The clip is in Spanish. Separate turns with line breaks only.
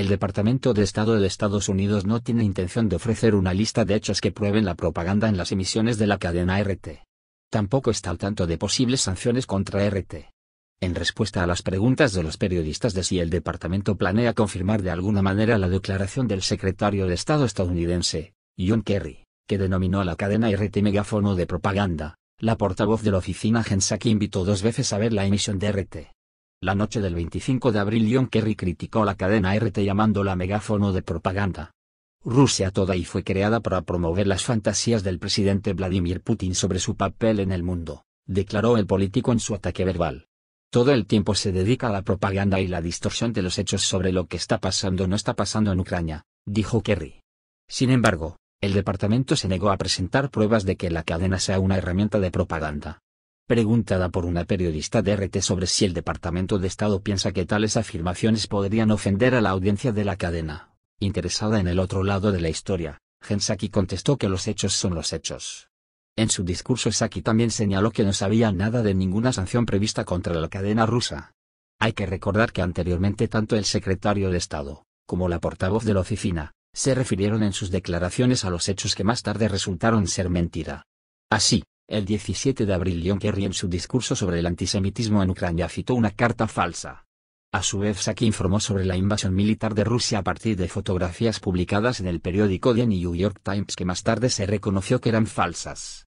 El Departamento de Estado de Estados Unidos no tiene intención de ofrecer una lista de hechos que prueben la propaganda en las emisiones de la cadena RT. Tampoco está al tanto de posibles sanciones contra RT. En respuesta a las preguntas de los periodistas de si el departamento planea confirmar de alguna manera la declaración del secretario de Estado estadounidense, John Kerry, que denominó a la cadena RT megáfono de propaganda, la portavoz de la oficina Gensaki invitó dos veces a ver la emisión de RT. La noche del 25 de abril John Kerry criticó la cadena RT llamándola megáfono de propaganda. Rusia toda y fue creada para promover las fantasías del presidente Vladimir Putin sobre su papel en el mundo, declaró el político en su ataque verbal. Todo el tiempo se dedica a la propaganda y la distorsión de los hechos sobre lo que está pasando o no está pasando en Ucrania, dijo Kerry. Sin embargo, el departamento se negó a presentar pruebas de que la cadena sea una herramienta de propaganda. Preguntada por una periodista de RT sobre si el Departamento de Estado piensa que tales afirmaciones podrían ofender a la audiencia de la cadena, interesada en el otro lado de la historia, Gensaki contestó que los hechos son los hechos. En su discurso Saki también señaló que no sabía nada de ninguna sanción prevista contra la cadena rusa. Hay que recordar que anteriormente tanto el secretario de Estado, como la portavoz de la oficina, se refirieron en sus declaraciones a los hechos que más tarde resultaron ser mentira. Así, el 17 de abril John Kerry en su discurso sobre el antisemitismo en Ucrania citó una carta falsa. A su vez Saki informó sobre la invasión militar de Rusia a partir de fotografías publicadas en el periódico The New York Times que más tarde se reconoció que eran falsas.